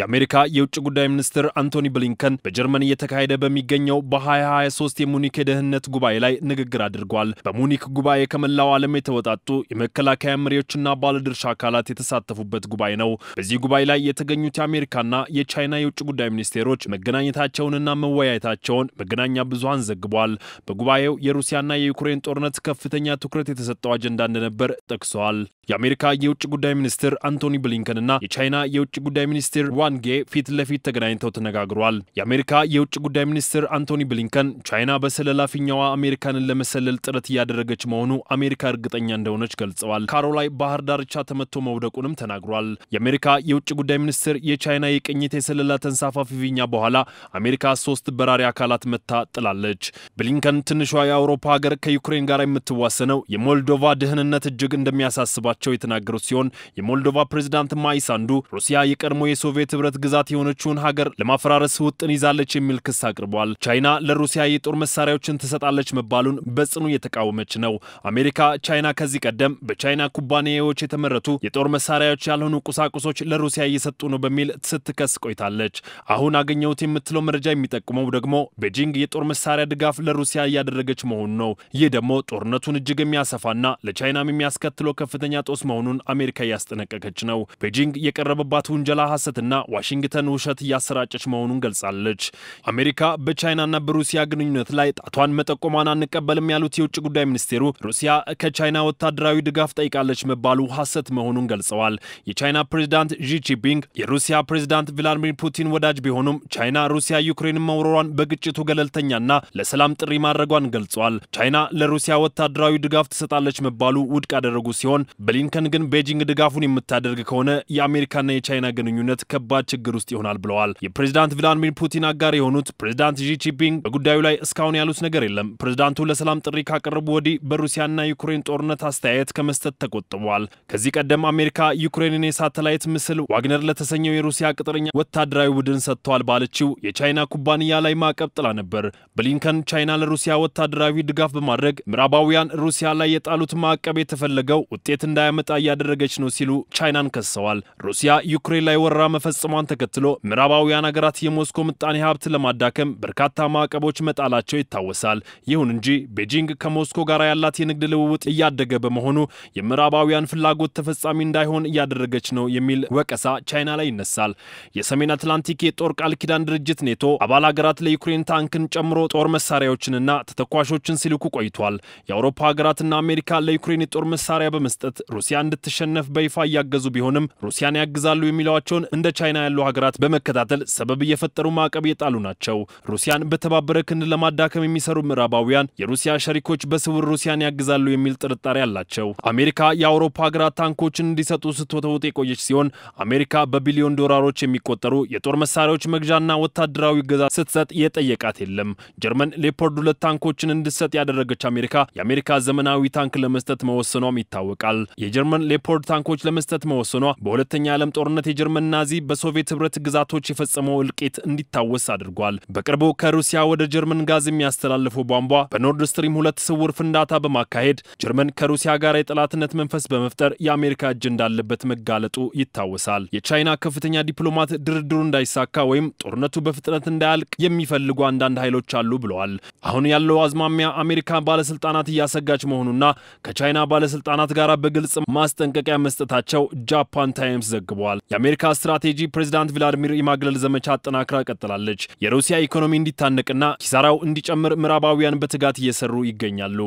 የአሜሪካ የውጭ ጉዳይ ሚኒስትር አንቶኒ ብሊንከን በጀርመን እየተካሄደ በሚገኘው በ2023 የሙኒክ የደህንነት ጉባኤ ላይ ንግግር አድርጓል። በሙኒክ ጉባኤ ከመላው ዓለም የተወጣጡ የመከላከያ መሪዎችና ባለድርሻ አካላት የተሳተፉበት ጉባኤ ነው። በዚህ ጉባኤ ላይ የተገኙት የአሜሪካና የቻይና የውጭ ጉዳይ ሚኒስቴሮች መገናኘታቸውንና መወያየታቸውን መገናኛ ብዙሃን ዘግቧል። በጉባኤው የሩሲያና የዩክሬን ጦርነት ከፍተኛ ትኩረት የተሰጠው አጀንዳ እንደነበር ጠቅሰዋል። የአሜሪካ የውጭ ጉዳይ ሚኒስትር አንቶኒ ብሊንከንና የቻይና የውጭ ጉዳይ ሚኒስትር ዋንጌ ፊት ለፊት ተገናኝተው ተነጋግሯል። የአሜሪካ የውጭ ጉዳይ ሚኒስትር አንቶኒ ብሊንከን ቻይና በስለላ ፊኛዋ አሜሪካንን ለመሰለል ጥረት እያደረገች መሆኑ አሜሪካ እርግጠኛ እንደሆነች ገልጸዋል። ላይ ባህር ዳርቻ ተመቶ መውደቁንም ተናግሯል። የአሜሪካ የውጭ ጉዳይ ሚኒስትር የቻይና የቅኝት የስለላ ተንሳፋፊ ፊኛ በኋላ አሜሪካ ሶስት በራሪ አካላት መታ ጥላለች። ብሊንከን ትንሿ የአውሮፓ ሀገር ከዩክሬን ጋር የምትዋሰነው የሞልዶቫ ደህንነት እጅግ እንደሚያሳስባቸው የተናገሩት ሲሆን የሞልዶቫ ፕሬዚዳንት ማይሳንዱ ሩሲያ የቀድሞ የሶቪየት ህብረት ግዛት የሆነችውን ሀገር ለማፈራረስ ውጥን ይዛለች የሚል ክስ አቅርቧል። ቻይና ለሩሲያ የጦር መሳሪያዎችን ትሰጣለች መባሉን በጽኑ እየተቃወመች ነው። አሜሪካ ቻይና ከዚህ ቀደም በቻይና ኩባንያዎች የተመረቱ የጦር መሳሪያዎች ያልሆኑ ቁሳቁሶች ለሩሲያ እየሰጡ ነው በሚል ስትከስ ቆይታለች። አሁን አገኘሁት የምትለው መረጃ የሚጠቁመው ደግሞ ቤጂንግ የጦር መሳሪያ ድጋፍ ለሩሲያ እያደረገች መሆኑ ነው። ይህ ደግሞ ጦርነቱን እጅግ የሚያሰፋና ለቻይናም የሚያስከትለው ከፍተኛ ጦስ መሆኑን አሜሪካ እያስጠነቀቀች ነው። ቤጂንግ የቀረበባት ውንጀላ ሐሰትና ዋሽንግተን ውሸት እያሰራጨች መሆኑን ገልጻለች። አሜሪካ በቻይናና በሩሲያ ግንኙነት ላይ ጣቷን መጠቆሟን አንቀበልም ያሉት የውጭ ጉዳይ ሚኒስቴሩ ሩሲያ ከቻይና ወታደራዊ ድጋፍ ጠይቃለች መባሉ ሐሰት መሆኑን ገልጸዋል። የቻይና ፕሬዚዳንት ዢ ጂንፒንግ የሩሲያ ፕሬዚዳንት ቭላድሚር ፑቲን ወዳጅ ቢሆኑም ቻይና ሩሲያ ዩክሬንን መውረሯን በግጭቱ ገለልተኛና ለሰላም ጥሪ ማድረጓን ገልጿል። ቻይና ለሩሲያ ወታደራዊ ድጋፍ ትሰጣለች መባሉ ውድቅ ያደረጉ ሲሆን ብሊንከን ግን ቤጂንግ ድጋፉን የምታደርግ ከሆነ የአሜሪካና የቻይና ግንኙነት ከባድ ከባድ ችግር ውስጥ ይሆናል ብለዋል። የፕሬዚዳንት ቭላዲሚር ፑቲን አጋር የሆኑት ፕሬዚዳንት ዢ ጂንፒንግ በጉዳዩ ላይ እስካሁን ያሉት ነገር የለም። ፕሬዚዳንቱ ለሰላም ጥሪ ካቀረቡ ወዲህ በሩሲያና ዩክሬን ጦርነት አስተያየት ከመስጠት ተቆጥቧል። ከዚህ ቀደም አሜሪካ ዩክሬንን የሳተላይት ምስል ዋግነር ለተሰኘው የሩሲያ ቅጥረኛ ወታደራዊ ቡድን ሰጥቷል ባለችው የቻይና ኩባንያ ላይ ማዕቀብ ጥላ ነበር። ብሊንከን ቻይና ለሩሲያ ወታደራዊ ድጋፍ በማድረግ ምዕራባውያን ሩሲያ ላይ የጣሉት ማዕቀብ የተፈለገው ውጤት እንዳያመጣ እያደረገች ነው ሲሉ ቻይናን ከሰዋል። ሩሲያ ዩክሬን ላይ ወረራ መፈጸ መፈጸሟን ተከትሎ ምዕራባውያን ሀገራት የሞስኮ ምጣኔ ሀብት ለማዳከም በርካታ ማዕቀቦች መጣላቸው ይታወሳል። ይሁን እንጂ ቤጂንግ ከሞስኮ ጋር ያላት የንግድ ልውውጥ እያደገ በመሆኑ የምዕራባውያን ፍላጎት ተፈጻሚ እንዳይሆን እያደረገች ነው የሚል ወቀሳ ቻይና ላይ ይነሳል። የሰሜን አትላንቲክ የጦር ቃል ኪዳን ድርጅት ኔቶ አባል ሀገራት ለዩክሬን ታንክን ጨምሮ ጦር መሳሪያዎችንና ተተኳሾችን ሲልኩ ቆይቷል። የአውሮፓ ሀገራትና አሜሪካ ለዩክሬን የጦር መሳሪያ በመስጠት ሩሲያ እንድትሸነፍ በይፋ እያገዙ ቢሆንም ሩሲያን ያግዛሉ የሚለዋቸውን እንደ ቻይና ቻይና ያሉ ሀገራት በመከታተል ሰበብ እየፈጠሩ ማዕቀብ እየጣሉ ናቸው። ሩሲያን በተባበረ ክንድ ለማዳከም የሚሰሩ ምዕራባውያን የሩሲያ ሸሪኮች በስውር ሩሲያን ያግዛሉ የሚል ጥርጣሬ አላቸው። አሜሪካ የአውሮፓ ሀገራት ታንኮችን እንዲሰጡ ስትወተውጥ የቆየች ሲሆን አሜሪካ በቢሊዮን ዶላሮች የሚቆጠሩ የጦር መሳሪያዎች መግዣና ወታደራዊ ገዛ ስትሰጥ የጠየቃት የለም። ጀርመን ሌፖርድ ሁለት ታንኮችን እንድትሰጥ ያደረገች አሜሪካ የአሜሪካ ዘመናዊ ታንክ ለመስጠት መወሰኗም ይታወቃል። የጀርመን ሌፖርድ ታንኮች ለመስጠት መወሰኗ በሁለተኛ ዓለም ጦርነት የጀርመን ናዚ በሶቪየት ህብረት ግዛቶች የፈጸመው እልቂት እንዲታወስ አድርጓል። በቅርቡ ከሩሲያ ወደ ጀርመን ጋዝ የሚያስተላልፈው ቧንቧ በኖርድ ስትሪም ሁለት ስውር ፍንዳታ በማካሄድ ጀርመን ከሩሲያ ጋር የጠላትነት መንፈስ በመፍጠር የአሜሪካ እጅ እንዳለበት መጋለጡ ይታወሳል። የቻይና ከፍተኛ ዲፕሎማት ድርድሩ እንዳይሳካ ወይም ጦርነቱ በፍጥነት እንዳያልቅ የሚፈልጉ አንዳንድ ኃይሎች አሉ ብለዋል። አሁን ያለው አዝማሚያ አሜሪካ ባለስልጣናት እያሰጋች መሆኑና ከቻይና ባለስልጣናት ጋር በግልጽ ማስጠንቀቂያ መስጠታቸው ጃፓን ታይምስ ዘግቧል። የአሜሪካ ስትራቴጂ ፕሬዚዳንት ቭላዲሚር የማግለል ዘመቻ አጠናክራ ቀጥላለች። የሩሲያ ኢኮኖሚ እንዲታነቅና ኪሳራው እንዲጨምር ምዕራባውያን በትጋት እየሰሩ ይገኛሉ።